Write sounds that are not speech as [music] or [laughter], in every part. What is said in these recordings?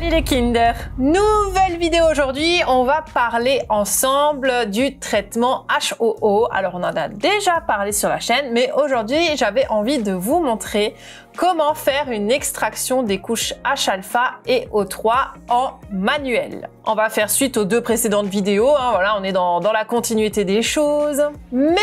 Salut les Kinder Nouvelle vidéo aujourd'hui, on va parler ensemble du traitement HOO. Alors on en a déjà parlé sur la chaîne, mais aujourd'hui j'avais envie de vous montrer comment faire une extraction des couches H-alpha et O3 en manuel. On va faire suite aux deux précédentes vidéos, hein. voilà, on est dans, dans la continuité des choses. Mais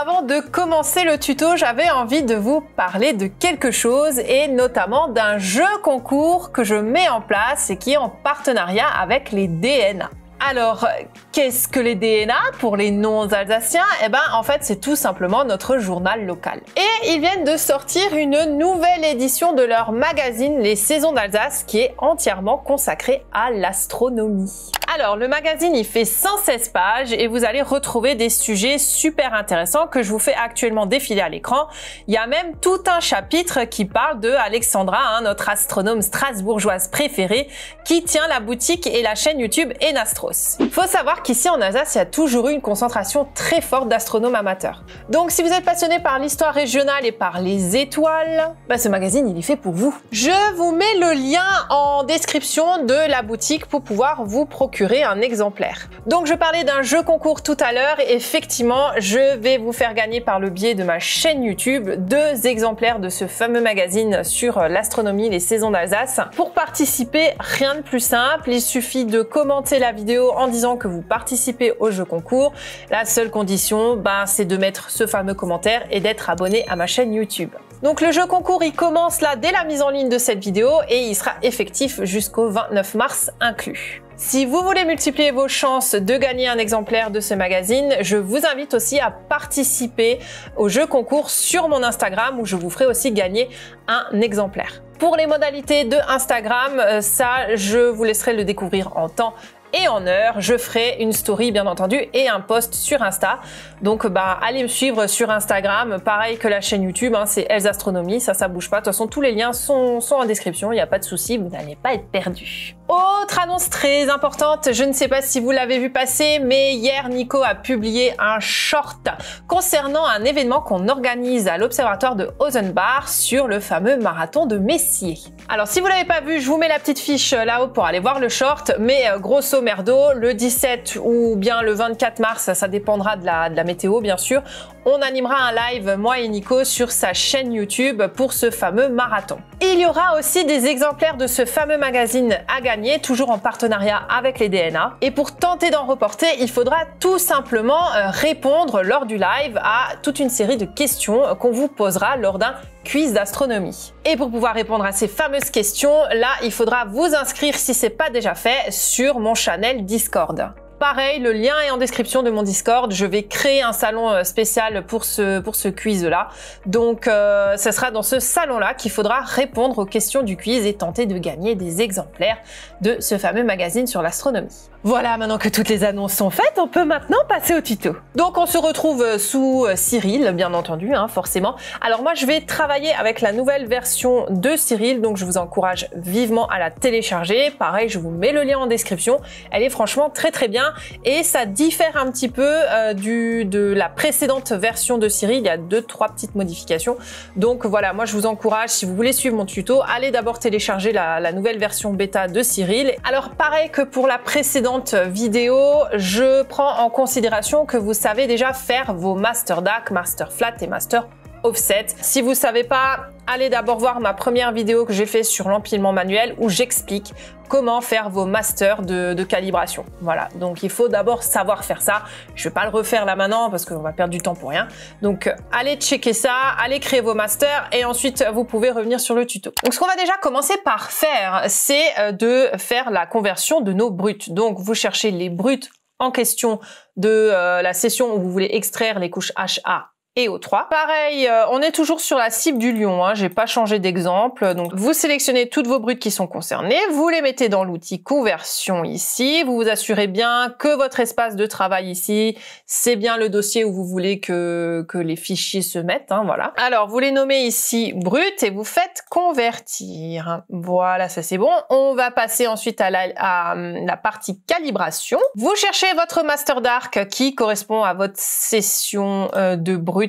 avant de commencer le tuto, j'avais envie de vous parler de quelque chose et notamment d'un jeu concours que je mets en place et qui est en partenariat avec les DNA. Alors, qu'est-ce que les DNA pour les non-alsaciens Eh ben, en fait, c'est tout simplement notre journal local. Et ils viennent de sortir une nouvelle édition de leur magazine Les Saisons d'Alsace qui est entièrement consacrée à l'astronomie. Alors, le magazine, il fait 116 pages et vous allez retrouver des sujets super intéressants que je vous fais actuellement défiler à l'écran. Il y a même tout un chapitre qui parle de Alexandra, hein, notre astronome strasbourgeoise préférée, qui tient la boutique et la chaîne YouTube Enastros. Il Faut savoir qu'ici en Alsace, il y a toujours eu une concentration très forte d'astronomes amateurs. Donc si vous êtes passionné par l'histoire régionale et par les étoiles, bah, ce magazine il est fait pour vous. Je vous mets le lien en description de la boutique pour pouvoir vous procurer un exemplaire. Donc je parlais d'un jeu concours tout à l'heure, effectivement je vais vous faire gagner par le biais de ma chaîne YouTube deux exemplaires de ce fameux magazine sur l'astronomie, les saisons d'Alsace. Pour participer, rien de plus simple, il suffit de commenter la vidéo en disant que vous participez au jeu concours. La seule condition, ben, c'est de mettre ce fameux commentaire et d'être abonné à ma chaîne YouTube. Donc le jeu concours, il commence là dès la mise en ligne de cette vidéo et il sera effectif jusqu'au 29 mars inclus. Si vous voulez multiplier vos chances de gagner un exemplaire de ce magazine, je vous invite aussi à participer au jeu concours sur mon Instagram où je vous ferai aussi gagner un exemplaire. Pour les modalités de Instagram, euh, ça, je vous laisserai le découvrir en temps et en heure, je ferai une story bien entendu et un post sur Insta. Donc bah allez me suivre sur Instagram, pareil que la chaîne YouTube, hein, c'est Else Astronomie, ça ça bouge pas. De toute façon tous les liens sont, sont en description, il n'y a pas de souci, vous n'allez pas être perdu. Autre annonce très importante, je ne sais pas si vous l'avez vu passer, mais hier Nico a publié un short concernant un événement qu'on organise à l'observatoire de Ozenbach sur le fameux marathon de Messier. Alors si vous l'avez pas vu, je vous mets la petite fiche euh, là-haut pour aller voir le short, mais euh, grosso merdo, le 17 ou bien le 24 mars, ça dépendra de la météo bien sûr, on animera un live, moi et Nico, sur sa chaîne YouTube pour ce fameux marathon. Il y aura aussi des exemplaires de ce fameux magazine à gagner, toujours en partenariat avec les DNA. Et pour tenter d'en reporter, il faudra tout simplement euh, répondre lors du live à toute une série de questions qu'on vous posera lors d'un quiz d'astronomie. Et pour pouvoir répondre à ces fameuses questions, là, il faudra vous inscrire si c'est pas déjà fait sur mon channel Discord pareil, le lien est en description de mon Discord. Je vais créer un salon euh, spécial pour ce, pour ce quiz-là. Donc, euh, ce sera dans ce salon-là qu'il faudra répondre aux questions du quiz et tenter de gagner des exemplaires de ce fameux magazine sur l'astronomie. Voilà, maintenant que toutes les annonces sont faites, on peut maintenant passer au tuto. Donc on se retrouve euh, sous euh, Cyril, bien entendu, hein, forcément. Alors moi, je vais travailler avec la nouvelle version de Cyril, donc je vous encourage vivement à la télécharger. Pareil, je vous mets le lien en description. Elle est franchement très très bien et ça diffère un petit peu euh, de la précédente version de Cyril. Il y a deux, trois petites modifications. Donc voilà, moi je vous encourage, si vous voulez suivre mon tuto, allez d'abord télécharger la, la nouvelle version bêta de Cyril. Alors pareil que pour la précédente vidéo, je prends en considération que vous savez déjà faire vos master DAC, master flat et master offset. Si vous savez pas, allez d'abord voir ma première vidéo que j'ai fait sur l'empilement manuel où j'explique comment faire vos masters de, calibration. Voilà, donc il faut d'abord savoir faire ça. Je vais pas le refaire là maintenant parce qu'on va perdre du temps pour rien. Donc allez checker ça, allez créer vos masters et ensuite vous pouvez revenir sur le tuto. Donc ce qu'on va déjà commencer par faire, c'est euh, de faire la conversion de nos bruts. Donc vous cherchez les bruts en question de euh, la session où vous voulez extraire les couches HA et au 3. Pareil, euh, on est toujours sur la cible du lion, hein, j'ai pas changé d'exemple. Donc vous sélectionnez toutes vos brutes qui sont concernées, vous les mettez dans l'outil conversion ici, vous vous assurez bien que votre espace de travail ici, c'est bien le dossier où vous voulez que, que les fichiers se mettent, hein, voilà. Alors vous les nommez ici brutes et vous faites convertir. Voilà, ça c'est bon. On va passer ensuite à la, à hum, la partie calibration. Vous cherchez votre master dark qui correspond à votre session euh, de brutes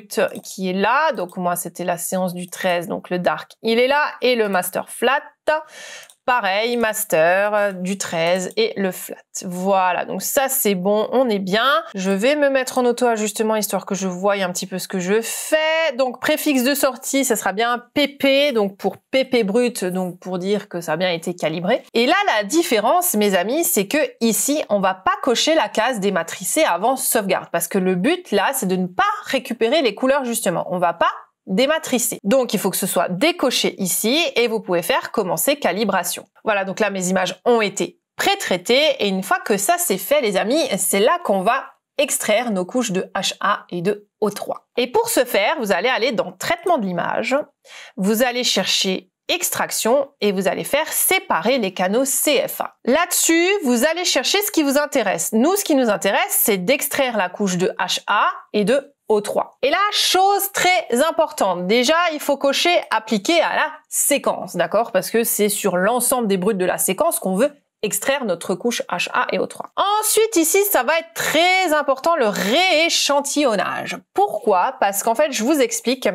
qui est là. Donc moi, c'était la séance du 13, donc le dark, il est là. Et le master flat. Pareil, master, euh, du 13 et le flat. Voilà, donc ça c'est bon, on est bien. Je vais me mettre en auto-ajustement histoire que je voie un petit peu ce que je fais. Donc préfixe de sortie, ça sera bien PP, donc pour PP brut, donc pour dire que ça a bien été calibré. Et là, la différence, mes amis, c'est que ici, on va pas cocher la case dématricer avant sauvegarde, parce que le but là, c'est de ne pas récupérer les couleurs justement. On va pas dématricer. Donc il faut que ce soit décoché ici et vous pouvez faire commencer calibration. Voilà, donc là mes images ont été pré-traitées et une fois que ça c'est fait les amis, c'est là qu'on va extraire nos couches de HA et de O3. Et pour ce faire, vous allez aller dans traitement de l'image, vous allez chercher extraction et vous allez faire séparer les canaux CFA. Là-dessus, vous allez chercher ce qui vous intéresse. Nous, ce qui nous intéresse, c'est d'extraire la couche de HA et de et là, chose très importante, déjà, il faut cocher appliquer à la séquence, d'accord Parce que c'est sur l'ensemble des brutes de la séquence qu'on veut extraire notre couche HA et O3. Ensuite, ici, ça va être très important, le rééchantillonnage. Pourquoi Parce qu'en fait, je vous explique,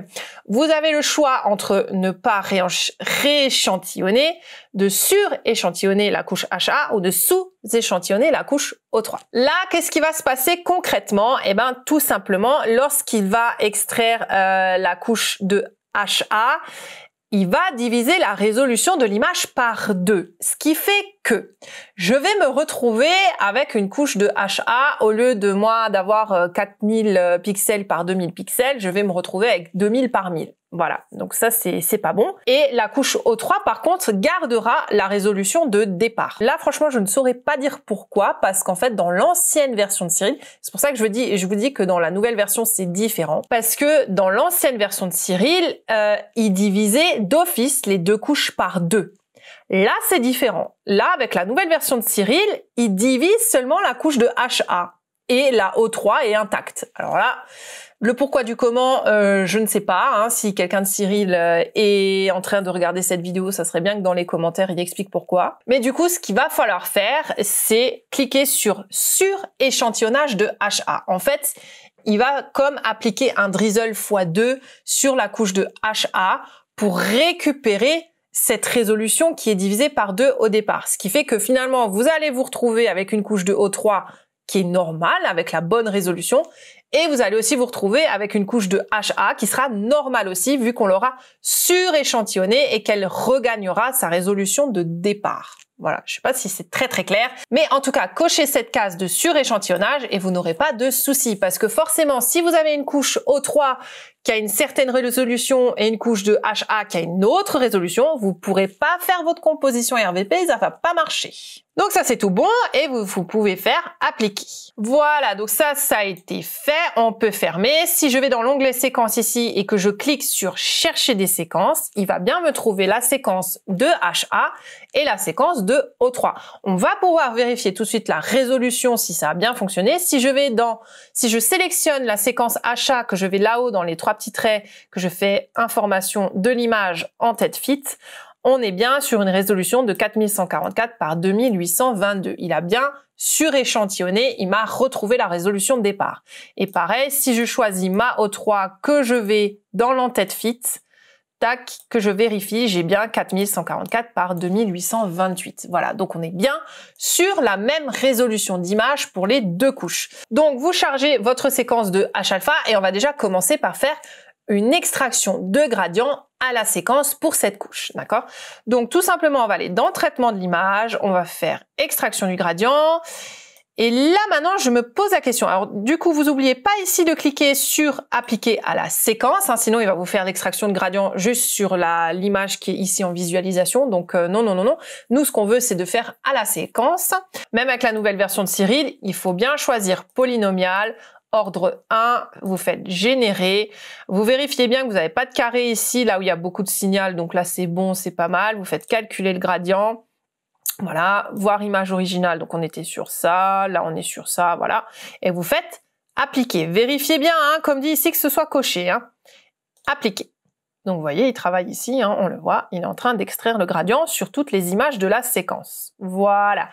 vous avez le choix entre ne pas rééchantillonner, de suréchantillonner la couche HA ou de sous-échantillonner la couche O3. Là, qu'est-ce qui va se passer concrètement Eh ben, tout simplement, lorsqu'il va extraire euh, la couche de HA, il va diviser la résolution de l'image par deux, ce qui fait que je vais me retrouver avec une couche de HA au lieu de moi d'avoir 4000 euh, euh, pixels par 2000 pixels, je vais me retrouver avec 2000 par 1000. Voilà, donc ça c'est pas bon. Et la couche O3 par contre gardera la résolution de départ. Là franchement je ne saurais pas dire pourquoi parce qu'en fait dans l'ancienne version de Cyril, c'est pour ça que je, dis, je vous dis que dans la nouvelle version c'est différent parce que dans l'ancienne version de Cyril, euh, il divisait d'office les deux couches par deux. Là, c'est différent. Là, avec la nouvelle version de Cyril, il divise seulement la couche de HA et la O3 est intacte. Alors là, le pourquoi du comment, euh, je ne sais pas. Hein. Si quelqu'un de Cyril euh, est en train de regarder cette vidéo, ça serait bien que dans les commentaires, il explique pourquoi. Mais du coup, ce qu'il va falloir faire, c'est cliquer sur sur échantillonnage de HA. En fait, il va comme appliquer un drizzle x2 sur la couche de HA pour récupérer cette résolution qui est divisée par 2 au départ. Ce qui fait que finalement, vous allez vous retrouver avec une couche de O3 qui est normale avec la bonne résolution. Et vous allez aussi vous retrouver avec une couche de HA qui sera normale aussi vu qu'on l'aura suréchantillonnée et qu'elle regagnera sa résolution de départ. Voilà, je ne sais pas si c'est très très clair, mais en tout cas, cochez cette case de suréchantillonnage et vous n'aurez pas de soucis parce que forcément, si vous avez une couche O3 qui a une certaine résolution et une couche de HA qui a une autre résolution, vous pourrez pas faire votre composition RVP, ça va pas marcher. Donc ça c'est tout bon et vous, vous, pouvez faire appliquer. Voilà, donc ça, ça a été fait, on peut fermer. Si je vais dans l'onglet séquences ici et que je clique sur chercher des séquences, il va bien me trouver la séquence de HA et la séquence de O3. On va pouvoir vérifier tout de suite la résolution si ça a bien fonctionné. Si je vais dans, si je sélectionne la séquence HA que je vais là-haut dans les trois trois petits traits que je fais information de l'image en tête fit, on est bien sur une résolution de 4144 par 2822. Il a bien suréchantillonné, il m'a retrouvé la résolution de départ. Et pareil, si je choisis ma O3 que je vais dans l'entête fit, tac, que je vérifie, j'ai bien 4144 par 2828. Voilà, donc on est bien sur la même résolution d'image pour les deux couches. Donc vous chargez votre séquence de H-alpha et on va déjà commencer par faire une extraction de gradient à la séquence pour cette couche, d'accord Donc tout simplement, on va aller dans traitement de l'image, on va faire extraction du gradient, et là maintenant, je me pose la question. Alors du coup, vous oubliez pas ici de cliquer sur appliquer à la séquence, hein, sinon il va vous faire l'extraction de gradient juste sur l'image qui est ici en visualisation. Donc euh, non, non, non, non. Nous, ce qu'on veut, c'est de faire à la séquence. Même avec la nouvelle version de Cyril, il faut bien choisir polynomial, ordre 1, vous faites générer, vous vérifiez bien que vous n'avez pas de carré ici, là où il y a beaucoup de signal, donc là c'est bon, c'est pas mal, vous faites calculer le gradient, voilà, voir image originale. Donc on était sur ça, là on est sur ça, voilà. Et vous faites appliquer. Vérifiez bien, hein, comme dit ici, que ce soit coché. Hein. Appliquer. Donc vous voyez, il travaille ici, hein, on le voit, il est en train d'extraire le gradient sur toutes les images de la séquence. Voilà.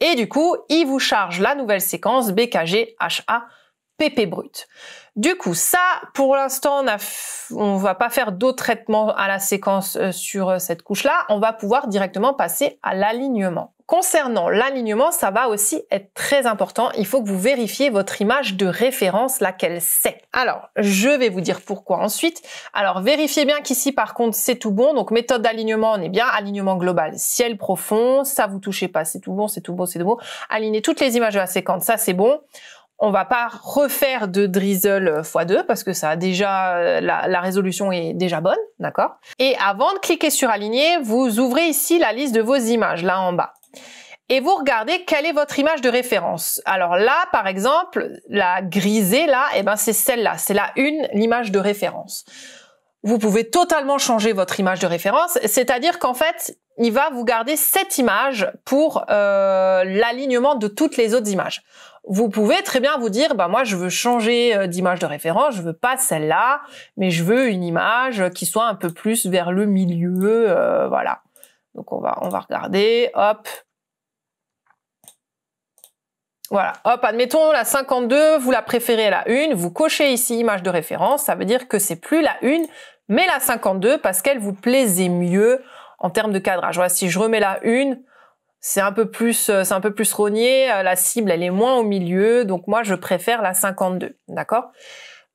Et du coup, il vous charge la nouvelle séquence BKG HA pépé brut. Du coup, ça, pour l'instant, on, va pas faire d'autres traitements à la séquence euh, sur euh, cette couche-là. On va pouvoir directement passer à l'alignement. Concernant l'alignement, ça va aussi être très important. Il faut que vous vérifiez votre image de référence, laquelle c'est. Alors, je vais vous dire pourquoi ensuite. Alors, vérifiez bien qu'ici, par contre, c'est tout bon. Donc, méthode d'alignement, on est bien. Alignement global, ciel profond. Ça, vous touchez pas. C'est tout bon, c'est tout bon, c'est tout bon. Aligner toutes les images de la séquence, ça, c'est bon on va pas refaire de drizzle x2 parce que ça a déjà euh, la, résolution est déjà bonne, d'accord Et avant de cliquer sur aligner, vous ouvrez ici la liste de vos images là en bas. Et vous regardez quelle est votre image de référence. Alors là, par exemple, la grisée là, eh ben c'est celle-là, c'est la une, l'image de référence. Vous pouvez totalement changer votre image de référence, c'est-à-dire qu'en fait, il va vous garder cette image pour euh, l'alignement de toutes les autres images vous pouvez très bien vous dire, bah moi je veux changer euh, d'image de référence, je veux pas celle-là, mais je veux une image qui soit un peu plus vers le milieu, euh, voilà. Donc on va, on va regarder, hop. Voilà, hop, admettons la 52, vous la préférez à la 1, vous cochez ici image de référence, ça veut dire que c'est plus la 1, mais la 52 parce qu'elle vous plaisait mieux en termes de cadrage. Voilà, si je remets la 1, c'est un peu plus euh, c'est un peu plus rogné, euh, la cible elle est moins au milieu, donc moi je préfère la 52, d'accord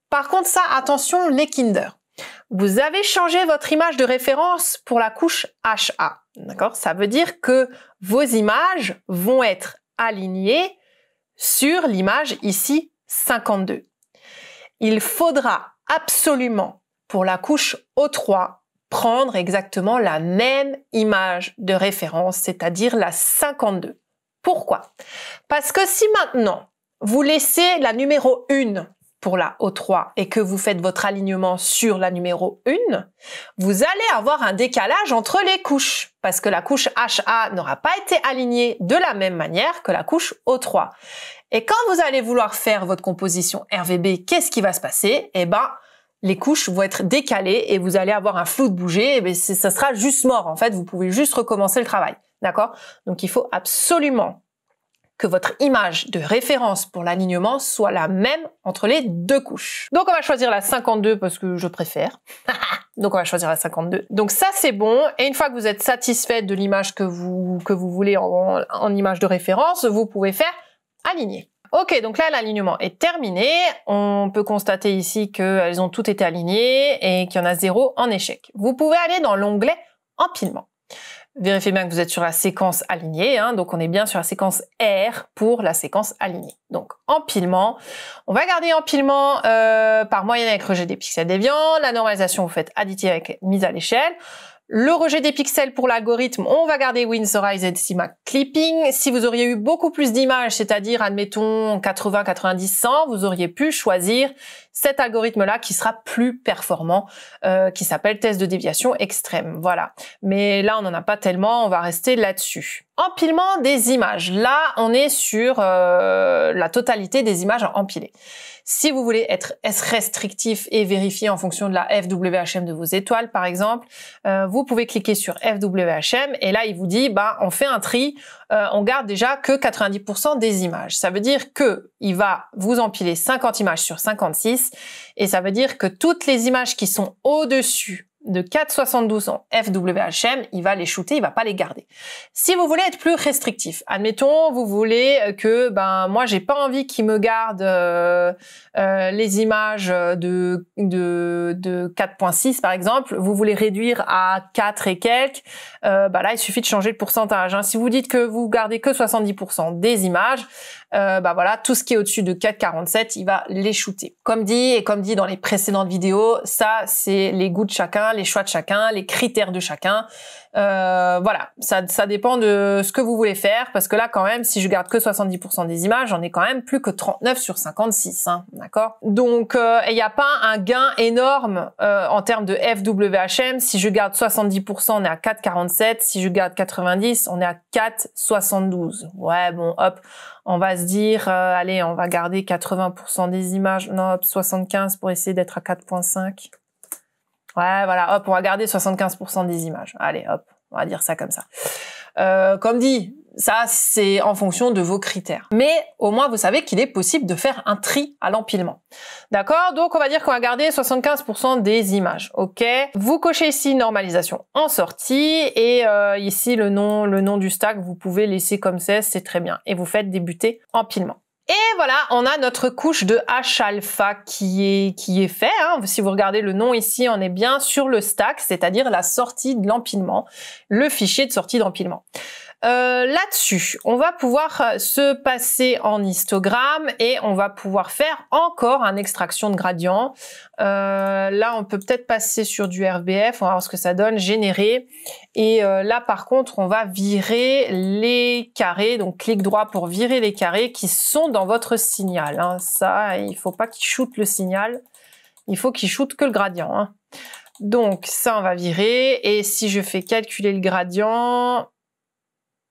Par contre ça, attention les Kinder. Vous avez changé votre image de référence pour la couche HA, d'accord Ça veut dire que vos images vont être alignées sur l'image ici 52. Il faudra absolument pour la couche O3 prendre exactement la même image de référence, c'est-à-dire la 52. Pourquoi Parce que si maintenant vous laissez la numéro 1 pour la O3 et que vous faites votre alignement sur la numéro 1, vous allez avoir un décalage entre les couches parce que la couche HA n'aura pas été alignée de la même manière que la couche O3. Et quand vous allez vouloir faire votre composition RVB, qu'est-ce qui va se passer Eh ben, les couches vont être décalées et vous allez avoir un flou de bouger, et bien ça sera juste mort. En fait, vous pouvez juste recommencer le travail. D'accord Donc il faut absolument que votre image de référence pour l'alignement soit la même entre les deux couches. Donc on va choisir la 52 parce que je préfère. [laughs] Donc on va choisir la 52. Donc ça c'est bon. Et une fois que vous êtes satisfait de l'image que vous, que vous voulez en image de référence, vous pouvez faire aligner. Ok, donc là, l'alignement est terminé. On peut constater ici qu'elles ont toutes été alignées et qu'il y en a zéro en échec. Vous pouvez aller dans l'onglet empilement. Vérifiez bien que vous êtes sur la séquence alignée, hein. donc on est bien sur la séquence R pour la séquence alignée. Donc empilement, on va garder empilement euh, par moyenne avec rejet des pixels déviants, la normalisation vous faites additive avec mise à l'échelle. Le rejet des pixels pour l'algorithme, on va garder Windsorize et Sima Clipping. Si vous auriez eu beaucoup plus d'images, c'est-à-dire, admettons, 80, 90, 100, vous auriez pu choisir cet algorithme-là qui sera plus performant, euh, qui s'appelle test de déviation extrême. Voilà. Mais là, on n'en a pas tellement, on va rester là-dessus. Empilement des images. Là, on est sur euh, la totalité des images empilées. Si vous voulez être restrictif et vérifier en fonction de la FWHM de vos étoiles, par exemple, euh, vous pouvez cliquer sur FWHM et là, il vous dit, bah, on fait un tri, on garde déjà que 90% des images. Ça veut dire que il va vous empiler 50 images sur 56 et ça veut dire que toutes les images qui sont au-dessus de 4,72 en FWHM, il va les shooter, il va pas les garder. Si vous voulez être plus restrictif, admettons, vous voulez que, ben, moi, j'ai pas envie qu'il me garde euh, euh, les images de, de, 4,6 par exemple, vous voulez réduire à 4 et quelques, euh, ben là, il suffit de changer le pourcentage. Hein. Si vous dites que vous gardez que 70% des images, euh, bah voilà, tout ce qui est au-dessus de 4,47, il va les shooter. Comme dit et comme dit dans les précédentes vidéos, ça c'est les goûts de chacun, les choix de chacun, les critères de chacun. Euh, voilà, ça, ça dépend de ce que vous voulez faire, parce que là quand même, si je garde que 70% des images, j'en ai quand même plus que 39 sur 56, hein, d'accord Donc il euh, n'y a pas un gain énorme euh, en termes de FWHM. Si je garde 70%, on est à 4,47. Si je garde 90, on est à 4,72. Ouais, bon, hop, on va se dire, euh, allez, on va garder 80% des images. Non, hop, 75 pour essayer d'être à 4,5. Ouais, voilà, hop, on va garder 75% des images. Allez, hop, on va dire ça comme ça. Euh, comme dit, ça, c'est en fonction de vos critères. Mais au moins, vous savez qu'il est possible de faire un tri à l'empilement. D'accord Donc, on va dire qu'on va garder 75% des images. OK Vous cochez ici normalisation en sortie et euh, ici le nom, le nom du stack, vous pouvez laisser comme c'est, c'est très bien. Et vous faites débuter empilement. Et voilà, on a notre couche de H-alpha qui est, qui est fait. Hein. Si vous regardez le nom ici, on est bien sur le stack, c'est-à-dire la sortie de l'empilement, le fichier de sortie d'empilement. Euh, là-dessus, on va pouvoir euh, se passer en histogramme et on va pouvoir faire encore une extraction de gradient. Euh, là, on peut peut-être passer sur du RBF, on va voir ce que ça donne, générer. Et là, par contre, on va virer les carrés, donc clic droit pour virer les carrés qui sont dans votre signal. Hein. Ça, il faut pas qu'il shoote le signal, il faut qu'il shoote que le gradient. Hein. Donc ça, on va virer. Et si je fais calculer le gradient,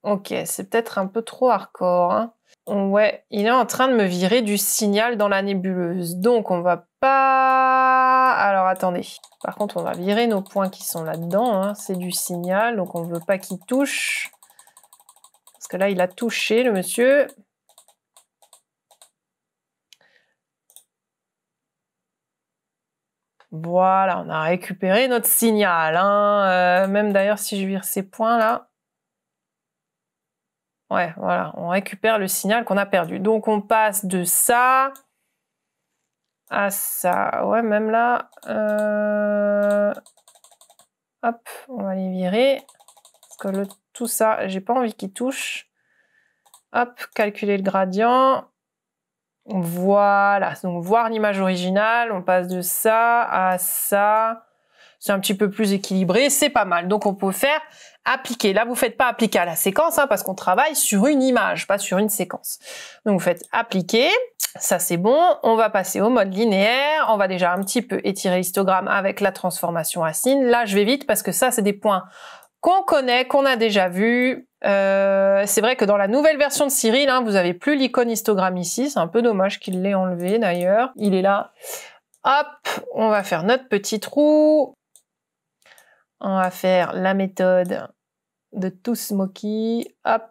Ok, c'est peut-être un peu trop hardcore. Hein. Ouais, il est en train de me virer du signal dans la nébuleuse. Donc on va pas... Alors attendez. Par contre, on va virer nos points qui sont là-dedans. Hein. C'est du signal, donc on ne veut pas qu'il touche. Parce que là, il a touché, le monsieur. Voilà, on a récupéré notre signal. Hein. Euh, même d'ailleurs, si je vire ces points là, Ouais, voilà, on récupère le signal qu'on a perdu. Donc on passe de ça à ça. Ouais, même là. Euh, hop, on va les virer. Parce tout ça, j'ai pas envie qu'il touche. Hop, calculer le gradient. Voilà, donc voir l'image originale, on passe de ça à ça. C'est un petit peu plus équilibré, c'est pas mal. Donc on peut faire appliquer. Là, vous faites pas appliquer à la séquence, hein, parce qu'on travaille sur une image, pas sur une séquence. Donc vous faites appliquer, ça c'est bon. On va passer au mode linéaire. On va déjà un petit peu étirer l'histogramme avec la transformation racine. Là, je vais vite parce que ça, c'est des points qu'on connaît, qu'on a déjà vu. Euh, c'est vrai que dans la nouvelle version de Cyril, hein, vous avez plus l'icône histogramme ici. C'est un peu dommage qu'il l'ait enlevé d'ailleurs. Il est là. Hop, on va faire notre petit trou. On va faire la méthode de tous smoky, Hop,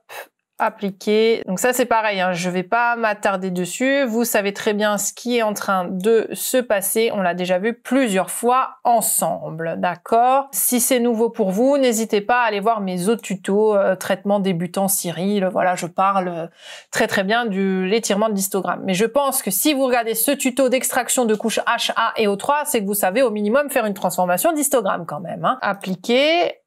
Appliqué. Donc ça c'est pareil, je hein. je vais pas m'attarder dessus. Vous savez très bien ce qui est en train de se passer. On l'a déjà vu plusieurs fois ensemble, d'accord Si c'est nouveau pour vous, n'hésitez pas à aller voir mes autres tutos euh, traitement débutant Cyril. Voilà, je parle euh, très très bien de l'étirement de l'histogramme. Mais je pense que si vous regardez ce tuto d'extraction de couches HA et O3, c'est que vous savez au minimum faire une transformation d'histogramme quand même. Hein.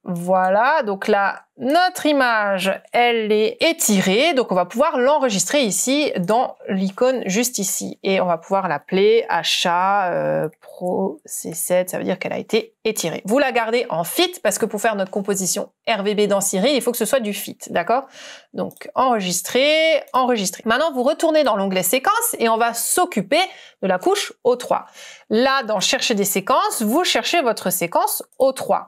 voilà. Donc là, notre image, elle est étirée, donc on va pouvoir l'enregistrer ici dans l'icône juste ici. Et on va pouvoir l'appeler achat euh, pro C7, ça veut dire qu'elle a été étirée. Vous la gardez en fit parce que pour faire notre composition RVB dans Siri, il faut que ce soit du fit, d'accord Donc enregistrer, enregistrer. Maintenant, vous retournez dans l'onglet séquences et on va s'occuper de la couche O3. Là, dans chercher des séquences, vous cherchez votre séquence O3.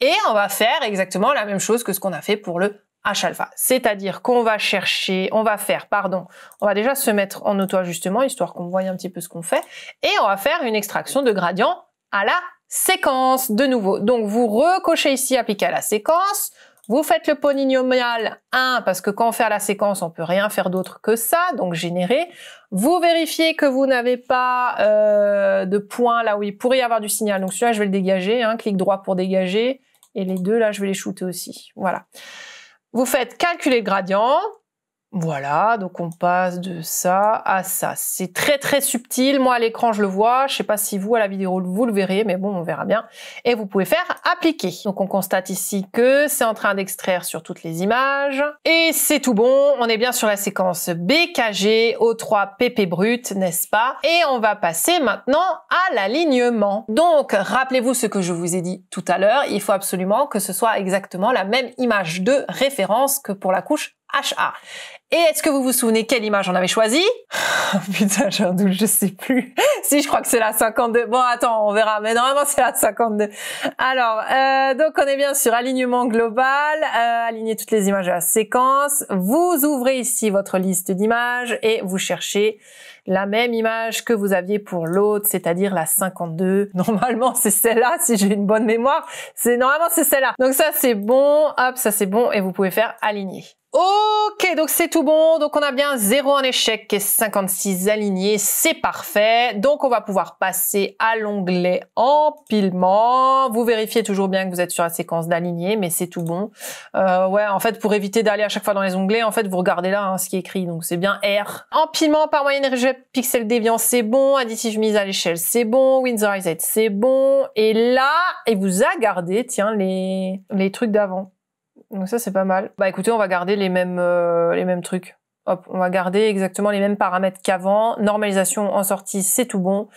Et on va faire exactement la même chose que ce qu'on a fait pour le H-alpha. C'est-à-dire qu'on va chercher, on va faire, pardon, on va déjà se mettre en auto justement histoire qu'on voit un petit peu ce qu'on fait, et on va faire une extraction de gradient à la séquence de nouveau. Donc vous recochez ici appliquer à la séquence. Vous faites le polynomial 1 parce que quand on fait la séquence, on peut rien faire d'autre que ça, donc générer. Vous vérifiez que vous n'avez pas euh, de point là où il pourrait y avoir du signal. Donc celui-là, je vais le dégager. Hein, clic droit pour dégager. Et les deux, là, je vais les shooter aussi. Voilà. Vous faites calculer le gradient. Voilà, donc on passe de ça à ça. C'est très très subtil, moi à l'écran je le vois, je sais pas si vous à la vidéo vous le verrez, mais bon on verra bien. Et vous pouvez faire appliquer. Donc on constate ici que c'est en train d'extraire sur toutes les images. Et c'est tout bon, on est bien sur la séquence BKG, O3 PP brut, n'est-ce pas Et on va passer maintenant à l'alignement. Donc rappelez-vous ce que je vous ai dit tout à l'heure, il faut absolument que ce soit exactement la même image de référence que pour la couche HA. Et est-ce que vous vous souvenez quelle image on avait choisi [laughs] Putain, j'ai doute, je sais plus. [laughs] si, je crois que c'est la 52. Bon, attends, on verra. Mais normalement, c'est la 52. Alors, euh, donc on est bien sur alignement global, euh, aligner toutes les images de la séquence. Vous ouvrez ici votre liste d'images et vous cherchez la même image que vous aviez pour l'autre, c'est-à-dire la 52. [laughs] Normalement, c'est celle-là, si j'ai une bonne mémoire. C'est normalement c'est celle-là. Donc ça c'est bon, hop, ça c'est bon, et vous pouvez faire aligner. Ok, donc c'est tout bon. Donc on a bien 0 en échec et 56 alignés. C'est parfait. Donc on va pouvoir passer à l'onglet empilement. Vous vérifiez toujours bien que vous êtes sur la séquence d'alignés, mais c'est tout bon. Euh, ouais, en fait, pour éviter d'aller à chaque fois dans les onglets, en fait, vous regardez là hein, ce qui est écrit. Donc c'est bien R. Empilement par moyenne rejet pixel déviant, c'est bon. Additive mise à l'échelle, c'est bon. Windsor c'est bon. Et là, et vous a gardé, tiens, les, les trucs d'avant. Donc ça, c'est pas mal. Bah écoutez, on va garder les mêmes, euh, les mêmes trucs. Hop, on va garder exactement les mêmes paramètres qu'avant. Normalisation en sortie, c'est tout bon.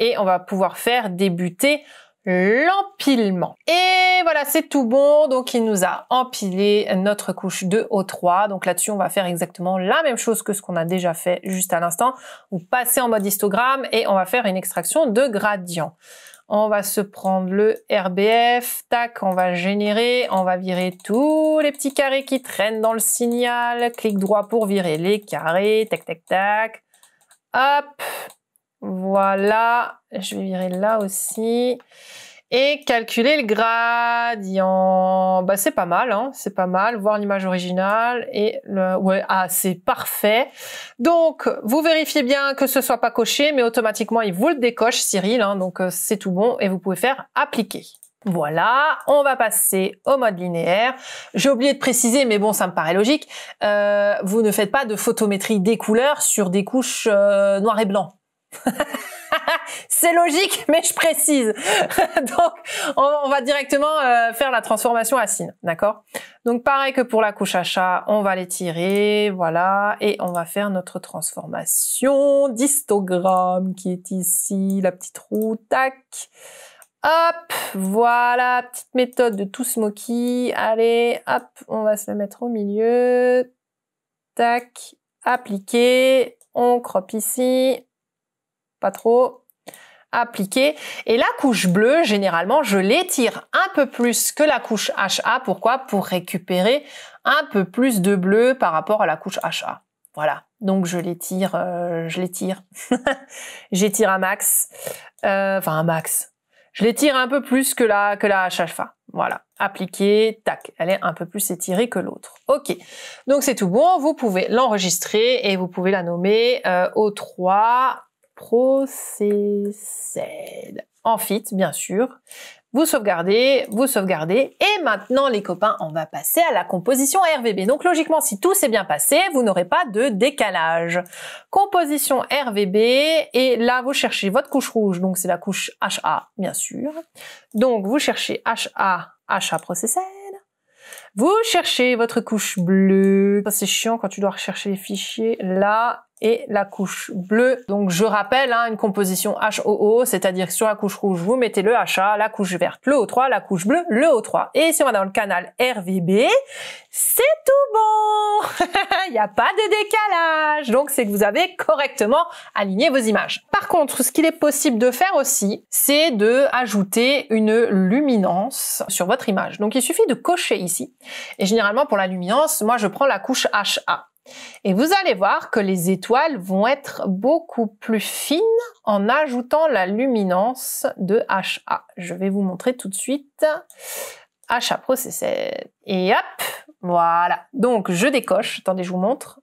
Et on va pouvoir faire débuter l'empilement. Et voilà, c'est tout bon. Donc, il nous a empilé notre couche de O3. Donc là-dessus, on va faire exactement la même chose que ce qu'on a déjà fait juste à l'instant. Vous passez en mode histogramme et on va faire une extraction de gradient on va se prendre le RBF, tac, on va générer, on va virer tous les petits carrés qui traînent dans le signal, clic droit pour virer les carrés, tac, tac, tac, hop, voilà, je vais virer là aussi, et calculer le gradient, bah c'est pas mal, hein. c'est pas mal. Voir l'image originale et le, ouais, ah c'est parfait. Donc vous vérifiez bien que ce soit pas coché, mais automatiquement il vous le décoche Cyril, hein. donc euh, c'est tout bon et vous pouvez faire appliquer. Voilà, on va passer au mode linéaire. J'ai oublié de préciser, mais bon, ça me paraît logique, euh, vous ne faites pas de photométrie des couleurs sur des couches euh, noires et blanc. [laughs] c'est logique, mais je précise. [laughs] Donc, on, va directement euh, faire la transformation à d'accord Donc, pareil que pour la couche à chat, on va l'étirer voilà, et on va faire notre transformation d'histogramme qui est ici, la petite roue, tac. Hop, voilà, petite méthode de tout smoky. Allez, hop, on va se la mettre au milieu. Tac, appliquer. On crop ici, pas trop appliquer. Et la couche bleue, généralement, je l'étire un peu plus que la couche HA. Pourquoi Pour récupérer un peu plus de bleu par rapport à la couche HA. Voilà. Donc je l'étire, euh, je l'étire. [laughs] J'étire un max. Euh, enfin un max. Je l'étire un peu plus que la, que la HA. Voilà. Appliqué, tac. Elle est un peu plus étirée que l'autre. Ok. Donc c'est tout bon. Vous pouvez l'enregistrer et vous pouvez la nommer euh, O3 Processed. en fit, bien sûr. Vous sauvegardez, vous sauvegardez. Et maintenant, les copains, on va passer à la composition RVB. Donc logiquement, si tout s'est bien passé, vous n'aurez pas de décalage. Composition RVB, et là, vous cherchez votre couche rouge, donc c'est la couche HA, bien sûr. Donc vous cherchez HA, HA processel. Vous cherchez votre couche bleue. C'est chiant quand tu dois rechercher les fichiers. Là, et la couche bleue. Donc je rappelle, hein, une composition HOO, c'est-à-dire sur la couche rouge, vous mettez le HA, la couche verte, le O3, la couche bleue, le O3. Et si on va dans le canal RVB, c'est tout bon [laughs] Il n'y a pas de décalage Donc c'est que vous avez correctement aligné vos images. Par contre, ce qu'il est possible de faire aussi, c'est de ajouter une luminance sur votre image. Donc il suffit de cocher ici. Et généralement pour la luminance, moi je prends la couche HA. Et vous allez voir que les étoiles vont être beaucoup plus fines en ajoutant la luminance de HA. Je vais vous montrer tout de suite HA Pro Et hop, voilà. Donc je décoche, attendez, je vous montre.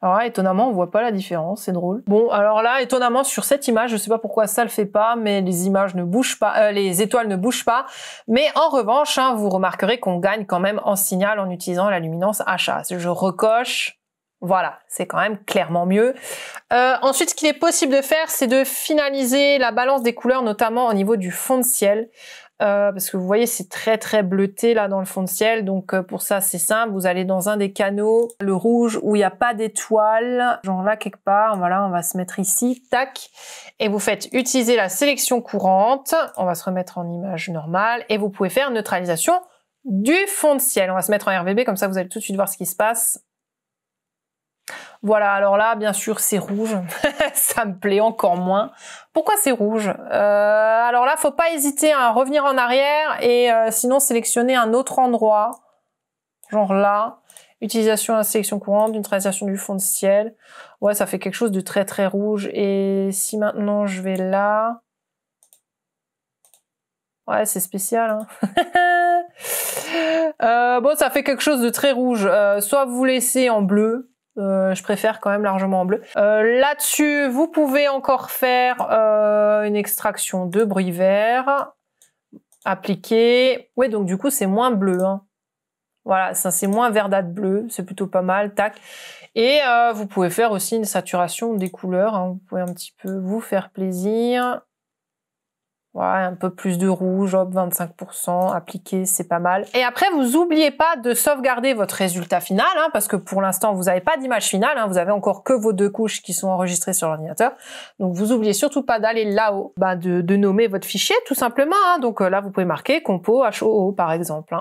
Alors étonnamment, on voit pas la différence, c'est drôle. Bon, alors là, étonnamment, sur cette image, je sais pas pourquoi ça le fait pas, mais les images ne bougent pas, euh, les étoiles ne bougent pas. Mais en revanche, hein, vous remarquerez qu'on gagne quand même en signal en utilisant la luminance HA. Je recoche, voilà, c'est quand même clairement mieux. Euh, ensuite, ce qu'il est possible de faire, c'est de finaliser la balance des couleurs, notamment au niveau du fond de ciel. Euh, parce que vous voyez, c'est très très bleuté là dans le fond de ciel. Donc euh, pour ça, c'est simple. Vous allez dans un des canaux, le rouge où il n'y a pas d'étoiles. genre là quelque part. Voilà, on va se mettre ici, tac, et vous faites utiliser la sélection courante. On va se remettre en image normale et vous pouvez faire neutralisation du fond de ciel. On va se mettre en RVB comme ça, vous allez tout de suite voir ce qui se passe. Voilà, alors là, bien sûr, c'est rouge. [laughs] ça me plaît encore moins. Pourquoi c'est rouge euh, Alors là, faut pas hésiter à hein, revenir en arrière et euh, sinon sélectionner un autre endroit. Genre là, utilisation à la sélection courante d'une transition du fond de ciel. Ouais, ça fait quelque chose de très très rouge. Et si maintenant je vais là... Ouais, c'est spécial. Hein. [laughs] Euh, bon, ça fait quelque chose de très rouge. soit vous laissez en bleu, euh, je préfère quand même largement en bleu. Euh, là-dessus, vous pouvez encore faire euh, une extraction de bruit vert, appliquer. Oui, donc du coup, c'est moins bleu. Hein. Voilà, ça c'est moins verdâtre bleu, c'est plutôt pas mal, tac. Et vous pouvez faire aussi une saturation des couleurs. Hein. Vous pouvez un petit peu vous faire plaisir. Ouais, un peu plus de rouge, hop, 25%, appliqué, c'est pas mal. Et après, vous n'oubliez pas de sauvegarder votre résultat final, hein, parce que pour l'instant, vous n'avez pas d'image finale, hein, vous avez encore que vos deux couches qui sont enregistrées sur l'ordinateur. Donc, vous oubliez surtout pas d'aller là-haut, bah, de, nommer votre fichier, tout simplement. Hein. Donc euh, là, vous pouvez marquer compo HOO, par exemple.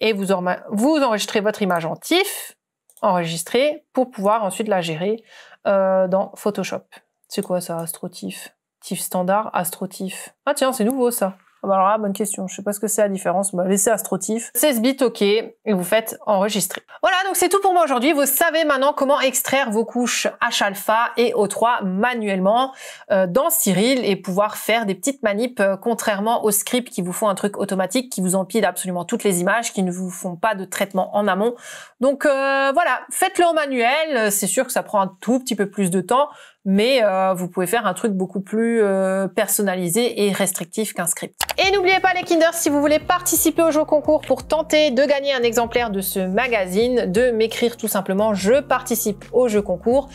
Et vous, enregistrez votre image en TIFF, enregistrée, pour pouvoir ensuite la gérer euh, dans Photoshop. C'est quoi ça, astrotif standard, AstroTIF. Ah tiens, c'est nouveau ça. Ah, bah, bonne question. Je sais pas ce que c'est la différence. Bah, laissez AstroTIF. 16 bits, ok. Et vous faites enregistrer. Voilà, donc c'est tout pour moi aujourd'hui. Vous savez maintenant comment extraire vos couches H-alpha et O3 manuellement euh, dans Cyril et pouvoir faire des petites manips euh, contrairement aux script qui vous font un truc automatique, qui vous empilent absolument toutes les images, qui ne vous font pas de traitement en amont. Donc euh, voilà, faites-le en manuel. C'est sûr que ça prend un tout petit peu plus de temps mais euh, vous pouvez faire un truc beaucoup plus euh, personnalisé et restrictif qu'un script. Et n'oubliez pas les Kinders, si vous voulez participer au jeu concours pour tenter de gagner un exemplaire de ce magazine, de m'écrire tout simplement « Je participe au jeu concours »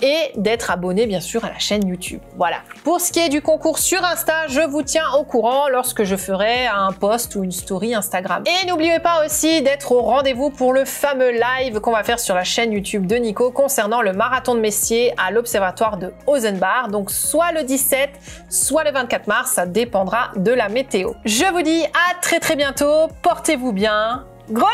et d'être abonné bien sûr à la chaîne YouTube. Voilà. Pour ce qui est du concours sur Insta, je vous tiens au courant lorsque je ferai un post ou une story Instagram. Et n'oubliez pas aussi d'être au rendez-vous pour le fameux live qu'on va faire sur la chaîne YouTube de Nico concernant le marathon de Messier à l'observatoire de Ozenbar. Donc soit le 17, soit le 24 mars, ça dépendra de la météo. Je vous dis à très très bientôt, portez-vous bien, gros